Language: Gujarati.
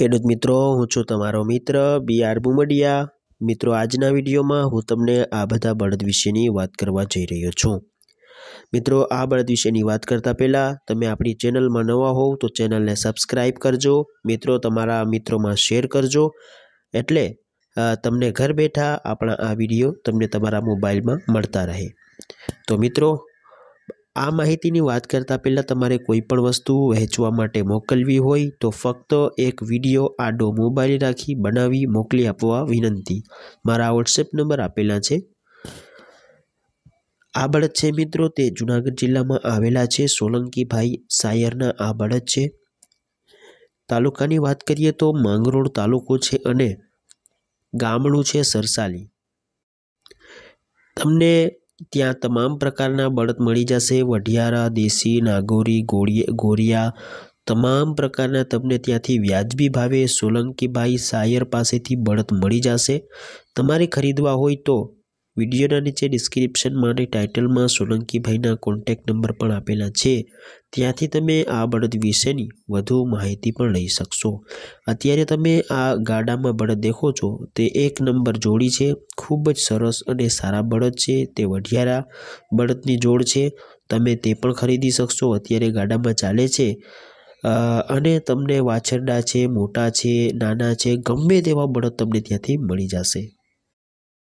ખેડૂત મિત્રો હું છું તમારો મિત્ર બી આર બુમડિયા મિત્રો આજના વિડીયોમાં હું તમને આ બધા બળદ વિશેની વાત કરવા જઈ રહ્યો છું મિત્રો આ બળદ વિશેની વાત કરતાં પહેલાં તમે આપણી ચેનલમાં નવા હોવ તો ચેનલને સબસ્ક્રાઈબ કરજો મિત્રો તમારા મિત્રોમાં શેર કરજો એટલે તમને ઘર બેઠા આપણા આ વિડીયો તમને તમારા મોબાઈલમાં મળતા રહે તો મિત્રો આ માહિતીની વાત કરતાં પહેલાં તમારે કોઈ પણ વસ્તુ વહેંચવા માટે મોકલવી હોય તો ફક્ત એક વિડીયો આડો મોબાઈલ રાખી બનાવી મોકલી આપવા વિનંતી મારા વોટ્સએપ નંબર આપેલા છે આ બળદ છે મિત્રો તે જુનાગઢ જિલ્લામાં આવેલા છે સોલંકીભાઈ સાયરના આ બળદ છે તાલુકાની વાત કરીએ તો માંગરોળ તાલુકો છે અને ગામડું છે સરસાલી તમને ત્યાં તમામ પ્રકારના બળદ મળી જશે વઢિયારા દેશી નાગોરી ગોળિયા ગોરિયા તમામ પ્રકારના તમને ત્યાંથી વ્યાજબી ભાવે સોલંકીભાઈ સાયર પાસેથી બળદ મળી જશે તમારે ખરીદવા હોય તો વિડીયોના નીચે ડિસ્ક્રિપ્શન માટે ટાઇટલમાં સોલંકીભાઈના કોન્ટેક્ટ નંબર પણ આપેલા છે ત્યાંથી તમે આ બળદ વિશેની વધુ માહિતી પણ લઈ શકશો અત્યારે તમે આ ગાડામાં બળદ દેખો છો તે એક નંબર જોડી છે ખૂબ જ સરસ અને સારા બળદ છે તે વઢિયારા બળદની જોડ છે તમે તે પણ ખરીદી શકશો અત્યારે ગાડામાં ચાલે છે અને તમને વાછરડા છે મોટા છે નાના છે ગમે તેવા બળદ તમને ત્યાંથી મળી જશે